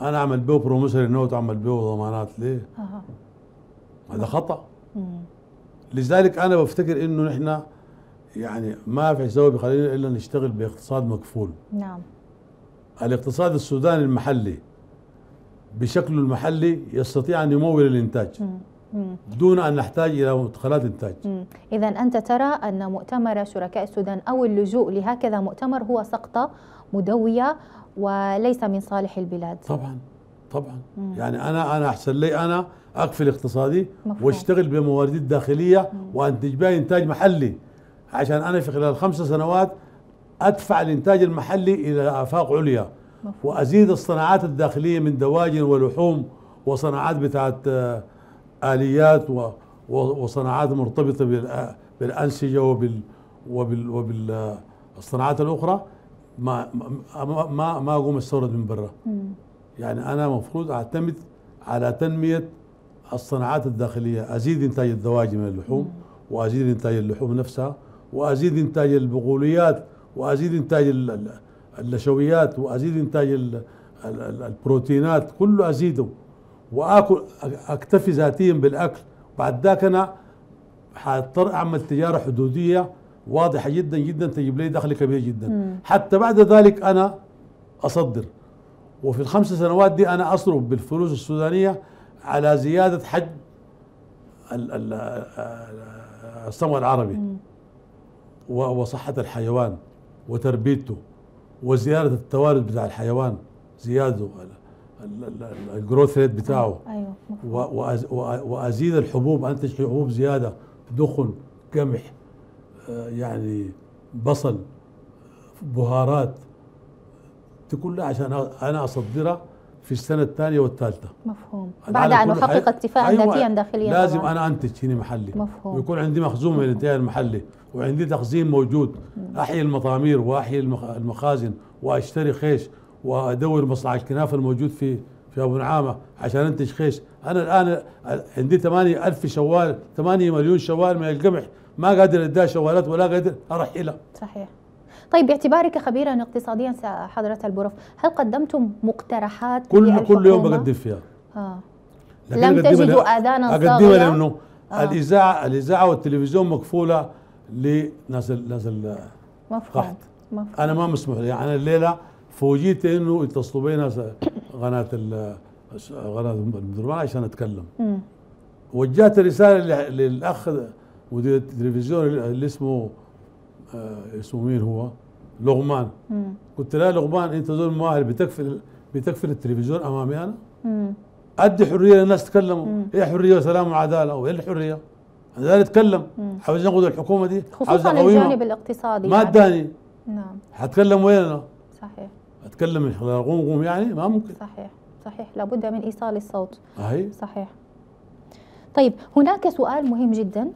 انا اعمل بيه بروميسري نوت اعمل بيه ضمانات ليه؟ هذا خطا لذلك انا بفتكر انه نحن يعني ما في سبب بيخلينا الا نشتغل باقتصاد مكفول نعم الاقتصاد السوداني المحلي بشكله المحلي يستطيع ان يمول الانتاج مم. دون أن نحتاج إلى مدخلات إنتاج إذا أنت ترى أن مؤتمر شركاء السودان أو اللجوء لهكذا مؤتمر هو سقطة مدوية وليس من صالح البلاد طبعا طبعا مم. يعني أنا أنا أحسن لي أنا أقفل اقتصادي مفهوم. واشتغل بمواردي الداخلية مم. وأنتج بها إنتاج محلي عشان أنا في خلال خمس سنوات أدفع الإنتاج المحلي إلى آفاق عليا مفهوم. وأزيد الصناعات الداخلية من دواجن ولحوم وصناعات بتاعت آه، آليات وصناعات مرتبطة بالأنسجة وبال وبال وبالصناعات الأخرى ما ما ما أقوم أستورد من برا يعني أنا مفروض أعتمد على تنمية الصناعات الداخلية أزيد إنتاج الدواجن من اللحوم وأزيد إنتاج اللحوم نفسها وأزيد إنتاج البقوليات وأزيد إنتاج النشويات وأزيد إنتاج البروتينات كله أزيده واكل اكتفي ذاتيا بالاكل بعد ذاك انا حاضطر اعمل تجاره حدوديه واضحه جدا جدا تجيب لي دخل كبير جدا مم. حتى بعد ذلك انا اصدر وفي الخمس سنوات دي انا اصرف بالفلوس السودانيه على زياده حجم الصنع العربي مم. وصحه الحيوان وتربيته وزياده التوارد بتاع الحيوان زياده الجروث ريت بتاعه ايوه, أيوة، وازيد الحبوب انتج حبوب زياده دخن قمح آه، يعني بصل بهارات دي كلها عشان انا اصدرها في السنه الثانيه والثالثه مفهوم بعد ان احقق اتفاقا أيوة،, أيوة ذاتيا داخليا لازم طبعاً. انا انتج هنا محلي مفهوم ويكون عندي مخزون من الانتاج المحلي وعندي تخزين موجود احيي المطامير واحيي المخازن واشتري خيش وادور مصنع الكنافه الموجود في في ابو نعامه عشان انتج خيش انا الان عندي 8000 شوال 8 مليون شوال من القمح ما قادر ادا شوالات ولا قادر ارحلها صحيح طيب باعتبارك خبيرا اقتصاديا حضرة البروف هل قدمتم مقترحات كل كل يوم بقدم فيها آه. لم تجدوا آذانا صاغية أقدمها لأنه آه. الإذاعة الإذاعة والتلفزيون مقفولة لناس ناس مفهوم. مفهوم أنا ما مسموح لي يعني أنا الليلة فوجئت انه اتصلوا بينا قناه قناه المدرمان عشان اتكلم وجهت رساله للاخ مدير التلفزيون اللي اسمه آه اسمه مين هو؟ لغمان مم. قلت له لغمان انت زول مؤهل بتقفل بتقفل التلفزيون امامي انا؟ مم. ادي حريه للناس تتكلموا ايه حريه وسلام وعداله وايه الحريه؟ انا داير اتكلم عاوز ناخذ الحكومه دي خصوصا الجانب الاقتصادي ما يعني. اداني نعم حتكلم وين انا؟ اتكلم غمغم يعني ما ممكن صحيح صحيح لابد من ايصال الصوت أهي. صحيح طيب هناك سؤال مهم جدا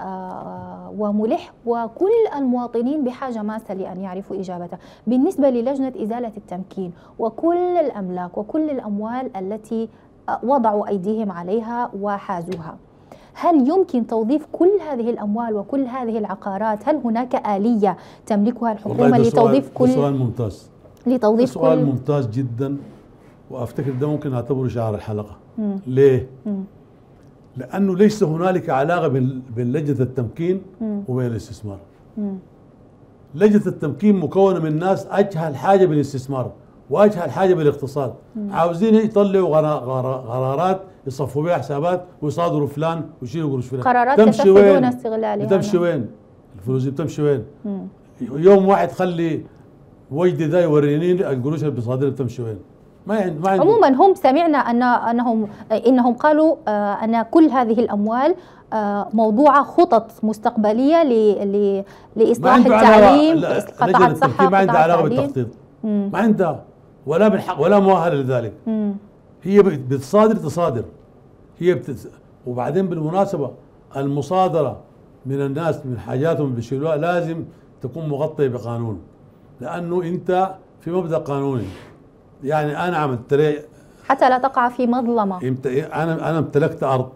آه، وملح وكل المواطنين بحاجة ماسة لأن يعرفوا إجابته بالنسبة للجنة إزالة التمكين وكل الأملاك وكل الأموال التي آه، وضعوا أيديهم عليها وحازوها هل يمكن توظيف كل هذه الأموال وكل هذه العقارات هل هناك آلية تملكها الحكومة لتوظيف كل سؤال ممتاز لتوضيح سؤال كل... ممتاز جدا وافتكر ده ممكن اعتبره شعار الحلقه مم. ليه؟ مم. لانه ليس هنالك علاقه بين لجنه التمكين مم. وبين الاستثمار مم. لجنه التمكين مكونه من ناس اجهل حاجه بالاستثمار واجهل حاجه بالاقتصاد مم. عاوزين يطلعوا قرارات يصفوا بها حسابات ويصادروا فلان ويشيلوا قروش فلان قرارات تمشي وين؟ استغلالها بتمشي وين؟ الفلوس بتمشي وين؟ مم. يوم واحد خلي وجدي ده يوريني القروش اللي بصادرها بتمشي وين ما ما عند عموما هم سمعنا ان انهم انهم قالوا آه، ان كل هذه الاموال آه، موضوعه خطط مستقبليه ل لاصلاح التعليم قطاع الصحه ما عندها علاقه بالتخطيط ما عندها ولا من حق ولا مؤهله لذلك هي بتصادر تصادر هي بتز... وبعدين بالمناسبه المصادره من الناس من حاجاتهم بيشيلوها لازم تكون مغطيه بقانون لانه انت في مبدا قانوني يعني انا عم اتريق حتى لا تقع في مظلمه امت... انا انا امتلكت ارض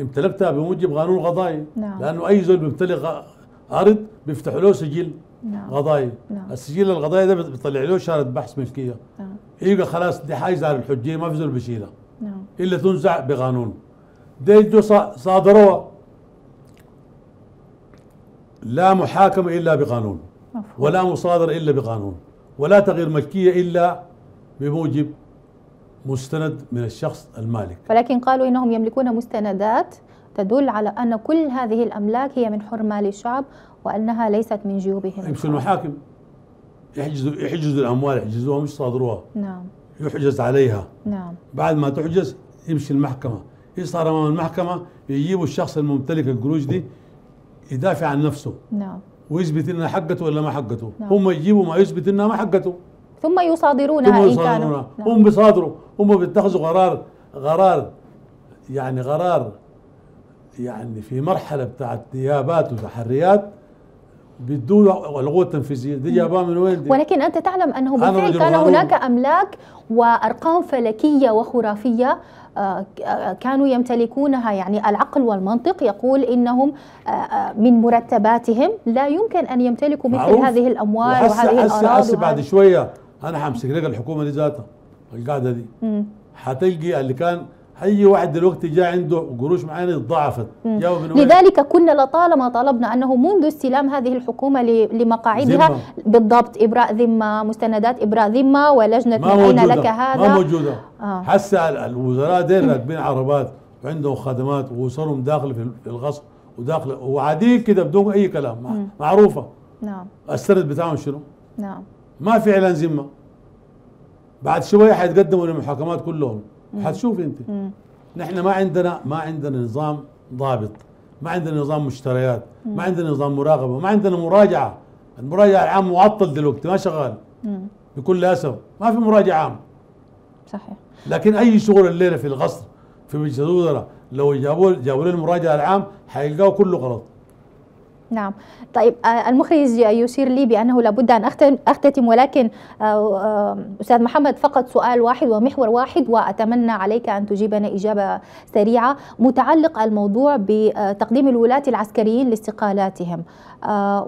امتلكتها بموجب قانون القضايا نعم. لانه اي زول بيمتلك ارض بيفتحوا له سجل نعم. قضايا نعم. السجل القضايا ده بيطلع له شهاده بحث ملكيه نعم. يبقى خلاص دي حاجز على الحجيه ما في زول بيشيلها نعم. الا تنزع بقانون ديجو صادروها لا محاكمه الا بقانون ولا مصادرة إلا بقانون ولا تغيير ملكية إلا بموجب مستند من الشخص المالك ولكن قالوا إنهم يملكون مستندات تدل على أن كل هذه الأملاك هي من حرمة للشعب وأنها ليست من جيوبهم يمشي يعني المحاكم يحجزوا يحجزوا الأموال يحجزوها مش صادروها نعم يحجز عليها نعم بعد ما تحجز يمشي المحكمة يصار أمام المحكمة يجيبوا الشخص الممتلك القروش دي يدافع عن نفسه نعم ويثبت انها حقته ولا ما حقته نعم. هم يجيبوا ما يثبت انها ما حقته ثم يصادرونها ثم يصادرونها نعم. هم بيصادروا هم بيتخذوا قرار قرار يعني قرار يعني في مرحله بتاعت نيابات وتحريات بدون القوة التنفيذية دي جابها من وين دي؟ ولكن انت تعلم انه بالفعل كان هناك املاك وارقام فلكيه وخرافيه آه، آه، كانوا يمتلكونها يعني العقل والمنطق يقول انهم آه، من مرتباتهم لا يمكن ان يمتلكوا مثل معروف. هذه الاموال وهذه الاراضي حس بعد شويه انا همسك لك الحكومه دي ذاتها القاعده دي حتلقي اللي كان اي واحد دلوقتي جاء عنده قروش معانا ضعفت لذلك كنا لطالما طلبنا انه منذ استلام هذه الحكومه لمقاعدها بالضبط ابراء ذمه مستندات ابراء ذمه ولجنه ما من اين لك هذا ما موجوده آه. حس الوزراء دين راكبين عربات وعندهم خدمات واسرهم داخل في الغصب وداخل وعاديين كده بدون اي كلام مم. معروفه نعم السرد بتاعهم شنو؟ نعم ما في اعلان ذمه بعد شويه حيتقدموا للمحاكمات كلهم حتشوف انت مم. نحن ما عندنا ما عندنا نظام ضابط ما عندنا نظام مشتريات مم. ما عندنا نظام مراقبه ما عندنا مراجعه المراجعه العام معطل دلوقتي ما شغال مم. بكل اسف ما في مراجعه عام صحيح لكن اي شغل الليله في القصر في مجلس الوزراء لو جابوا جابوا لنا المراجعه العام حيلقاوا كله غلط نعم طيب آه، المخرج يشير لي بأنه لابد أن أختتم ولكن آه، آه، أستاذ محمد فقط سؤال واحد ومحور واحد وأتمنى عليك أن تجيبنا إجابة سريعة متعلق الموضوع بتقديم الولاة العسكريين لاستقالاتهم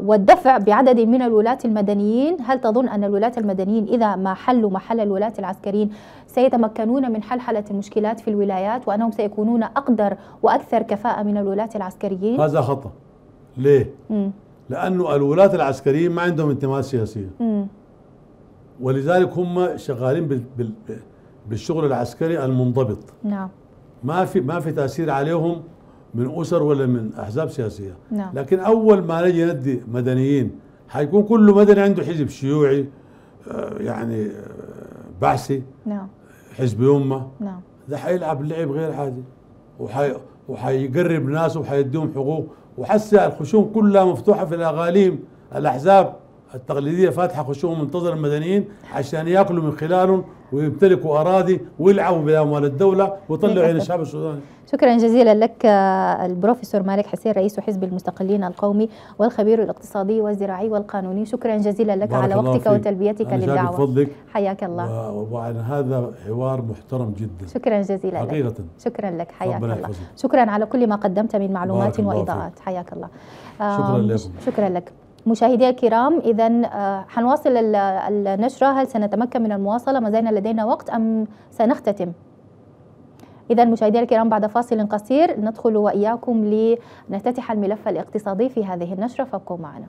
والدفع بعدد من الولاة المدنيين هل تظن أن الولاة المدنيين إذا ما حلوا محل الولاة العسكريين سيتمكنون من حل المشكلات في الولايات وأنهم سيكونون أقدر وأكثر كفاءة من الولاة العسكريين؟ هذا خطأ ليه؟ مم. لانه الولاة العسكريين ما عندهم انتماءات سياسيه مم. ولذلك هم شغالين بال... بال... بالشغل العسكري المنضبط نعم ما في ما في تاثير عليهم من اسر ولا من احزاب سياسيه نعم. لكن اول ما نجي ندي مدنيين حيكون كل مدني عنده حزب شيوعي آه، يعني آه، بعثي نعم حزب يمه نعم ده حيلعب لعب غير عادي وحي وحيقرب ناس وحيديهم حقوق وحسي الخشوم كلها مفتوحة في الأغاليم الأحزاب التقليديه فاتحه خشوم منتظر المدنيين عشان ياكلوا من خلالهم ويمتلكوا اراضي ويلعبوا باموال الدوله ويطلعوا عين الشعب السوداني. شكرا جزيلا لك آه، البروفيسور مالك حسين رئيس حزب المستقلين القومي والخبير الاقتصادي والزراعي والقانوني شكرا جزيلا لك على وقتك وتلبيتك للدعوه فضلك حياك الله وعن هذا حوار محترم جدا شكرا جزيلا حقيقة. لك شكرا لك حياك الله يحفظك. شكرا على كل ما قدمت من معلومات واضاءات حياك الله شكرا لكم شكرا لك مشاهدي الكرام إذا آه، حنواصل النشرة هل سنتمكن من المواصلة ما زلنا لدينا وقت أم سنختتم إذا مشاهدي الكرام بعد فاصل قصير ندخل وإياكم لنفتتح الملف الاقتصادي في هذه النشرة فابقوا معنا